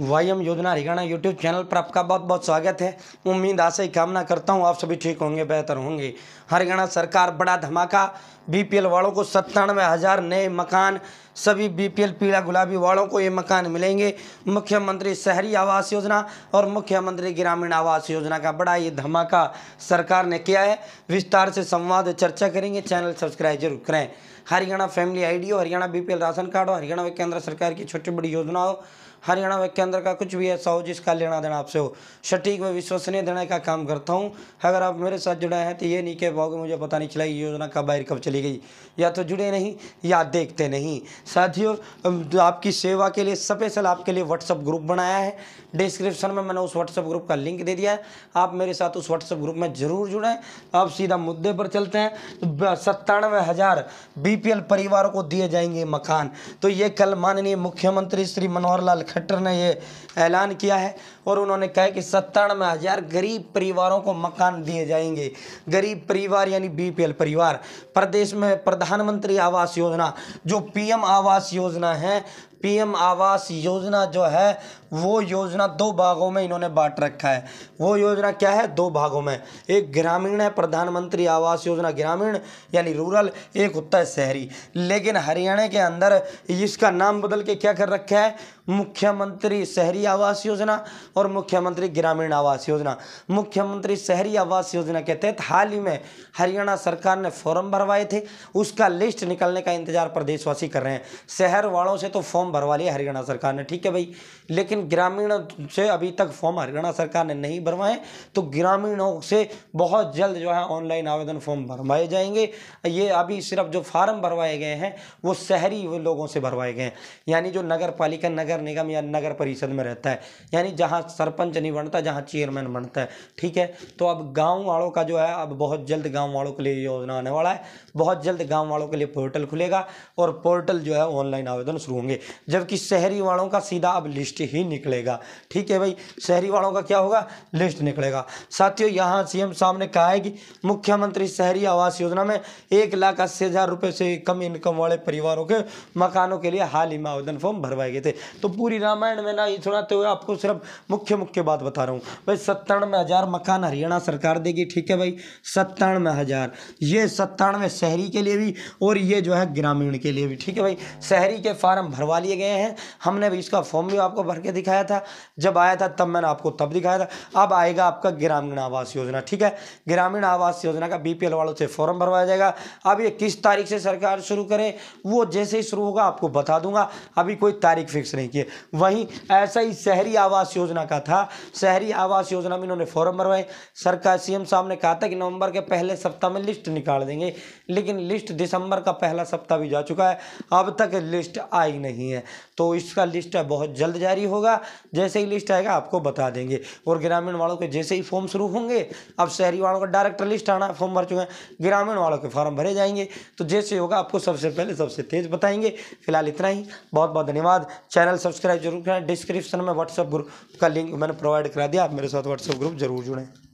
Y M योजना Haryana YouTube channel पर आपका बहुत बहुत स्वागत है उम्मीद आशा ही कामना करता हूँ आप सभी ठीक होंगे बेहतर होंगे हरियाणा सरकार बड़ा धमाका बीपीएल वालों को सत्तानवे हज़ार नए मकान सभी बीपीएल पीला गुलाबी वालों को ये मकान मिलेंगे मुख्यमंत्री शहरी आवास योजना और मुख्यमंत्री ग्रामीण आवास योजना का बड़ा ये धमाका सरकार ने किया है विस्तार से संवाद चर्चा करेंगे चैनल सब्सक्राइब जरूर करें Haryana family ID Haryana BPL ration card और हरियाणा केंद्र सरकार की छोटी बड़ी योजनाओं हरियाणा के अंदर का कुछ भी ऐसा हो जिसका लेना देना आपसे हो सटीक व विश्वसनीय देने का काम करता हूँ अगर आप मेरे साथ जुड़े हैं तो ये नहीं कह पाओगे मुझे पता नहीं चला ये योजना कब आई कब चली गई या तो जुड़े नहीं या देखते नहीं साथियों आपकी सेवा के लिए स्पेशल आपके लिए व्हाट्सअप ग्रुप बनाया है डिस्क्रिप्शन में मैंने उस व्हाट्सअप ग्रुप का लिंक दे दिया है आप मेरे साथ उस व्हाट्सअप ग्रुप में ज़रूर जुड़ें आप सीधा मुद्दे पर चलते हैं सत्तानवे हज़ार बीपीएल परिवारों को दिए जाएंगे मकान तो ये कल माननीय मुख्यमंत्री श्री मनोहर लाल खट्टर ने ये ऐलान किया है और उन्होंने कहा कि सत्तानवे हज़ार गरीब परिवारों को मकान दिए जाएंगे गरीब परिवार यानी बीपीएल परिवार प्रदेश में प्रधानमंत्री आवास योजना जो पीएम आवास योजना है पीएम आवास योजना जो है वो योजना दो भागों में इन्होंने बांट रखा है वो योजना क्या है दो भागों में एक ग्रामीण है प्रधानमंत्री आवास योजना ग्रामीण यानी रूरल एक होता है शहरी लेकिन हरियाणा के अंदर इसका नाम बदल के क्या कर रखा है मुख्यमंत्री शहरी आवास योजना और मुख्यमंत्री ग्रामीण आवास योजना मुख्यमंत्री शहरी आवास योजना के तहत हाल ही में हरियाणा सरकार ने फॉर्म भरवाए थे उसका लिस्ट निकलने का इंतजार प्रदेशवासी कर रहे हैं शहर वालों से तो फॉर्म फॉर्म भरवा लिया हरियाणा सरकार ने ठीक है भाई लेकिन ग्रामीण से अभी तक फॉर्म हरियाणा सरकार ने नहीं भरवाए तो ग्रामीणों से बहुत जल्द जो है ऑनलाइन आवेदन फॉर्म भरवाए जाएंगे ये अभी सिर्फ जो फार्म भरवाए गए हैं वो शहरी लोगों से भरवाए गए हैं यानी जो नगर पालिका नगर निगम या नगर परिषद में रहता है यानी जहाँ सरपंच नहीं बनता जहाँ चेयरमैन बनता है ठीक है तो अब गाँव वालों का जो है अब बहुत जल्द गाँव वालों के लिए योजना आने वाला है बहुत जल्द गाँव वालों के लिए पोर्टल खुलेगा और पोर्टल जो है ऑनलाइन आवेदन शुरू होंगे जबकि शहरी वालों का सीधा अब लिस्ट ही निकलेगा ठीक है भाई शहरी वालों का क्या होगा लिस्ट निकलेगा साथियों यहाँ सीएम साहब ने कहा है कि मुख्यमंत्री शहरी आवास योजना में एक लाख अस्सी हज़ार रुपये से कम इनकम वाले परिवारों के मकानों के लिए हाल ही में आवेदन फॉर्म भरवाए गए थे तो पूरी रामायण में ना ये सुनाते हुए आपको सिर्फ मुख्य मुख्य बात बता रहा हूँ भाई सत्तानवे हज़ार मकान हरियाणा सरकार देगी ठीक है भाई सत्तानवे हज़ार ये सत्तानवे शहरी के लिए भी और ये जो है ग्रामीण के लिए भी ठीक है भाई शहरी के फार्म भरवा दिए गए हैं हमने भी इसका फॉर्म भी आपको भर के दिखाया था जब आया था तब मैंने आपको तब दिखाया था अब आएगा आपका ग्रामीण आवास योजना ठीक है ग्रामीण आवास योजना का बीपीएल वालों से फॉर्म भरवाया जाएगा अब ये किस तारीख से सरकार शुरू करे वो जैसे ही शुरू होगा आपको बता दूंगा अभी कोई तारीख फिक्स नहीं की वहीं ऐसा ही शहरी आवास योजना का था शहरी आवास योजना में इन्होंने फॉर्म भरवाए सरकार सीएम साहब ने कहा था कि नवंबर के पहले सप्ताह में लिस्ट निकाल देंगे लेकिन लिस्ट दिसंबर का पहला सप्ताह भी जा चुका है अब तक लिस्ट आई नहीं है है तो इसका लिस्ट बहुत जल्द जारी होगा जैसे ही लिस्ट आएगा आपको बता देंगे और ग्रामीण वालों के जैसे ही फॉर्म शुरू होंगे अब शहरी वालों का डायरेक्ट लिस्ट आना फॉर्म भर चुके हैं ग्रामीण वालों के फॉर्म भरे जाएंगे तो जैसे होगा आपको सबसे पहले सबसे तेज़ बताएंगे फिलहाल इतना ही बहुत बहुत धन्यवाद चैनल सब्सक्राइब जरूर करें डिस्क्रिप्शन में व्हाट्सअप ग्रुप का लिंक मैंने प्रोवाइड करा दिया आप मेरे साथ व्हाट्सअप ग्रुप जरूर जुड़ें